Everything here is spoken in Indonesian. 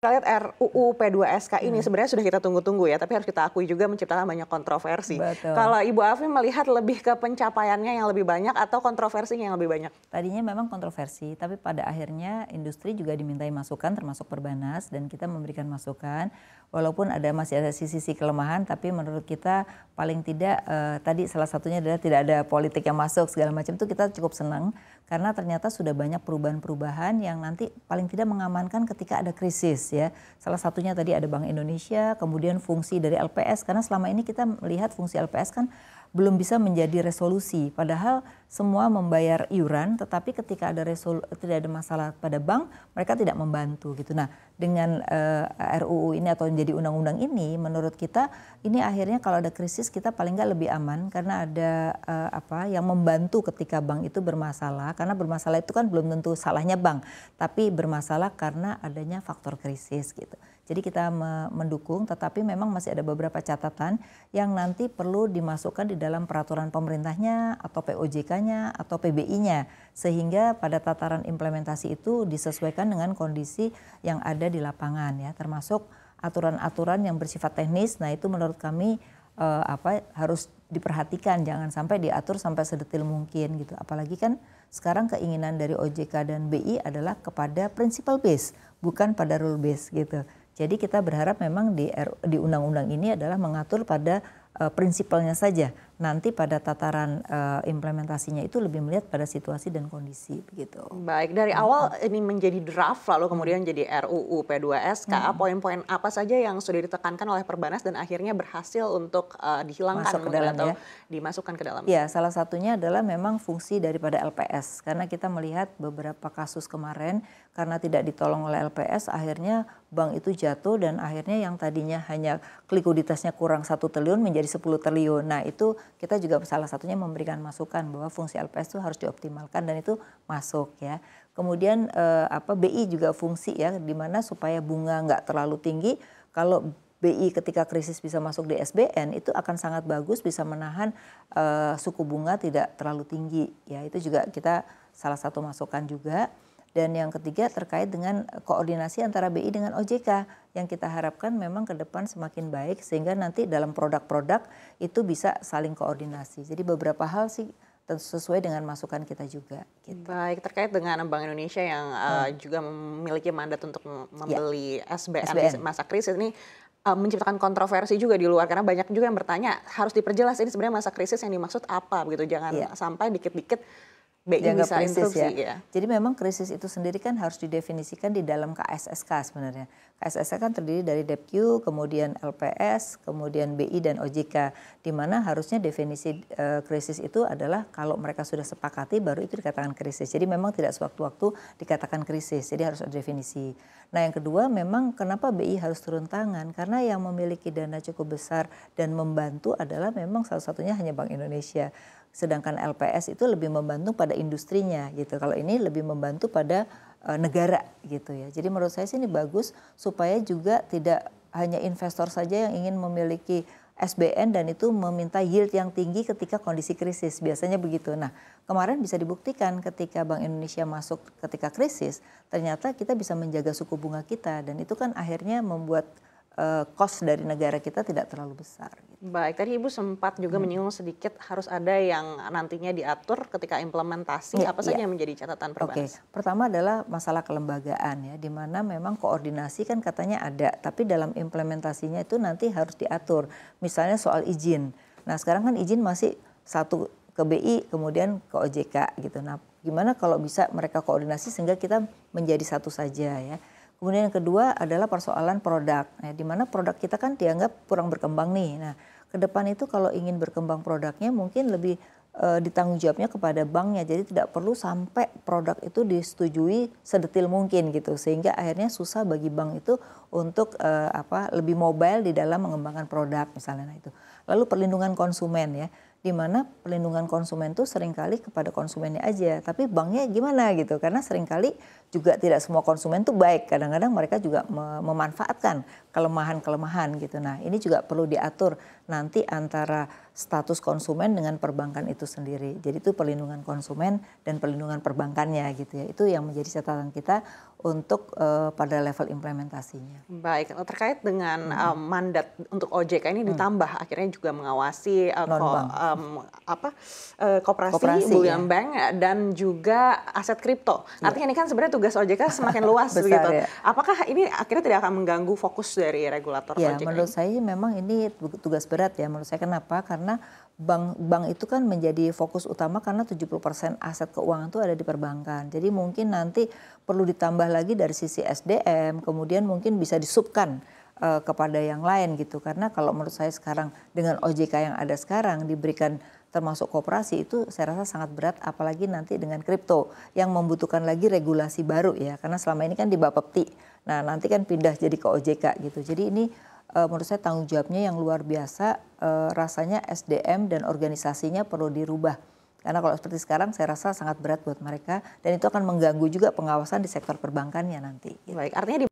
kita lihat RUU P2SK ini hmm. sebenarnya sudah kita tunggu-tunggu ya, tapi harus kita akui juga menciptakan banyak kontroversi. Betul. Kalau Ibu Afi melihat lebih ke pencapaiannya yang lebih banyak atau kontroversi yang lebih banyak? Tadinya memang kontroversi, tapi pada akhirnya industri juga dimintai masukan termasuk Perbanas dan kita memberikan masukan walaupun ada masih ada sisi-sisi kelemahan tapi menurut kita paling tidak eh, tadi salah satunya adalah tidak ada politik yang masuk segala macam itu kita cukup senang karena ternyata sudah banyak perubahan-perubahan yang nanti paling tidak mengamankan ketika ada krisis ya. Salah satunya tadi ada Bank Indonesia, kemudian fungsi dari LPS karena selama ini kita melihat fungsi LPS kan belum bisa menjadi resolusi. Padahal semua membayar iuran, tetapi ketika ada resol tidak ada masalah pada bank, mereka tidak membantu gitu. Nah, dengan uh, eh, RUU ini atau menjadi undang-undang ini, menurut kita ini akhirnya kalau ada krisis kita paling nggak lebih aman karena ada uh, apa yang membantu ketika bank itu bermasalah. Karena bermasalah itu kan belum tentu salahnya bank, tapi bermasalah karena adanya faktor krisis gitu. Jadi kita mendukung tetapi memang masih ada beberapa catatan yang nanti perlu dimasukkan di dalam peraturan pemerintahnya atau POJK-nya atau PBI-nya sehingga pada tataran implementasi itu disesuaikan dengan kondisi yang ada di lapangan ya termasuk aturan-aturan yang bersifat teknis nah itu menurut kami eh, apa harus diperhatikan jangan sampai diatur sampai sedetil mungkin gitu apalagi kan sekarang keinginan dari OJK dan BI adalah kepada principle base bukan pada rule base gitu jadi kita berharap memang di undang-undang ini adalah mengatur pada uh, prinsipalnya saja, nanti pada tataran uh, implementasinya itu lebih melihat pada situasi dan kondisi begitu. Baik, dari hmm. awal ini menjadi draft lalu kemudian jadi RUU P2SK, hmm. poin-poin apa saja yang sudah ditekankan oleh Perbanas dan akhirnya berhasil untuk uh, dihilangkan Masuk ke dalam, atau ya. dimasukkan ke dalam? Ya, salah satunya adalah memang fungsi daripada LPS karena kita melihat beberapa kasus kemarin karena tidak ditolong oleh LPS akhirnya bank itu jatuh dan akhirnya yang tadinya hanya likuiditasnya kurang satu triliun menjadi 10 triliun. Nah, itu kita juga salah satunya memberikan masukan bahwa fungsi LPS itu harus dioptimalkan dan itu masuk ya. Kemudian eh, apa BI juga fungsi ya di mana supaya bunga nggak terlalu tinggi kalau BI ketika krisis bisa masuk di SBN itu akan sangat bagus bisa menahan eh, suku bunga tidak terlalu tinggi ya itu juga kita salah satu masukan juga. Dan yang ketiga terkait dengan eh, koordinasi antara BI dengan OJK yang kita harapkan memang ke depan semakin baik sehingga nanti dalam produk-produk itu bisa saling koordinasi. Jadi beberapa hal sih sesuai dengan masukan kita juga. Gitu. Baik, terkait dengan Bank Indonesia yang eh, hmm. uh, juga memiliki mandat untuk ya. membeli ya. SBN, SBN. masa krisis ini uh, menciptakan kontroversi juga di luar karena banyak juga yang bertanya harus diperjelas ini sebenarnya masa krisis yang dimaksud apa begitu jangan ya. sampai dikit-dikit BI bisa krisis ya. ya. Jadi memang krisis itu sendiri kan harus didefinisikan di dalam KSSK sebenarnya. KSSK kan terdiri dari DepQ, kemudian LPS, kemudian BI dan OJK. Di mana harusnya definisi e, krisis itu adalah kalau mereka sudah sepakati baru itu dikatakan krisis. Jadi memang tidak sewaktu-waktu dikatakan krisis. Jadi harus ada definisi. Nah yang kedua memang kenapa BI harus turun tangan? Karena yang memiliki dana cukup besar dan membantu adalah memang salah satunya hanya Bank Indonesia sedangkan LPS itu lebih membantu pada industrinya gitu. Kalau ini lebih membantu pada e, negara gitu ya. Jadi menurut saya sih ini bagus supaya juga tidak hanya investor saja yang ingin memiliki SBN dan itu meminta yield yang tinggi ketika kondisi krisis. Biasanya begitu. Nah, kemarin bisa dibuktikan ketika Bank Indonesia masuk ketika krisis, ternyata kita bisa menjaga suku bunga kita dan itu kan akhirnya membuat uh, dari negara kita tidak terlalu besar. Gitu. Baik, tadi Ibu sempat juga hmm. menyinggung sedikit harus ada yang nantinya diatur ketika implementasi ya, apa ya. saja ya. yang menjadi catatan perbanas. Oke, okay. pertama adalah masalah kelembagaan ya, di mana memang koordinasi kan katanya ada, tapi dalam implementasinya itu nanti harus diatur. Misalnya soal izin. Nah sekarang kan izin masih satu ke BI kemudian ke OJK gitu. Nah gimana kalau bisa mereka koordinasi sehingga kita menjadi satu saja ya. Kemudian yang kedua adalah persoalan produk, nah, di mana produk kita kan dianggap kurang berkembang nih. Nah, ke depan itu kalau ingin berkembang produknya mungkin lebih e, ditanggung jawabnya kepada banknya. Jadi tidak perlu sampai produk itu disetujui sedetil mungkin gitu, sehingga akhirnya susah bagi bank itu untuk e, apa lebih mobile di dalam mengembangkan produk misalnya nah, itu. Lalu perlindungan konsumen ya di mana pelindungan konsumen itu seringkali kepada konsumennya aja, tapi banknya gimana gitu, karena seringkali juga tidak semua konsumen itu baik, kadang-kadang mereka juga memanfaatkan kelemahan-kelemahan gitu. Nah ini juga perlu diatur nanti antara status konsumen dengan perbankan itu sendiri. Jadi itu pelindungan konsumen dan pelindungan perbankannya gitu ya, itu yang menjadi catatan kita untuk uh, pada level implementasinya. Baik, eh, terkait dengan hmm. uh, mandat untuk OJK ini mm. ditambah akhirnya juga mengawasi uh, non bank. Uh, um, apa uh, koperasi, koperasi bullion ya? bank dan juga aset kripto. Artinya ini kan sebenarnya tugas OJK semakin luas Besar, begitu. Ya. Apakah ini akhirnya tidak akan mengganggu fokus dari regulator ya, OJK? menurut saya memang ini tugas berat ya menurut saya kenapa? Karena bank bank itu kan menjadi fokus utama karena 70% aset keuangan itu ada di perbankan. Jadi mungkin nanti perlu ditambah lagi dari sisi SDM, kemudian mungkin bisa disubkan uh, kepada yang lain gitu karena kalau menurut saya sekarang dengan OJK yang ada sekarang diberikan termasuk kooperasi itu saya rasa sangat berat apalagi nanti dengan kripto yang membutuhkan lagi regulasi baru ya karena selama ini kan di Bapepti nah nanti kan pindah jadi ke OJK gitu jadi ini uh, menurut saya tanggung jawabnya yang luar biasa uh, rasanya SDM dan organisasinya perlu dirubah karena kalau seperti sekarang saya rasa sangat berat buat mereka dan itu akan mengganggu juga pengawasan di sektor perbankannya nanti. Gitu. Baik, artinya di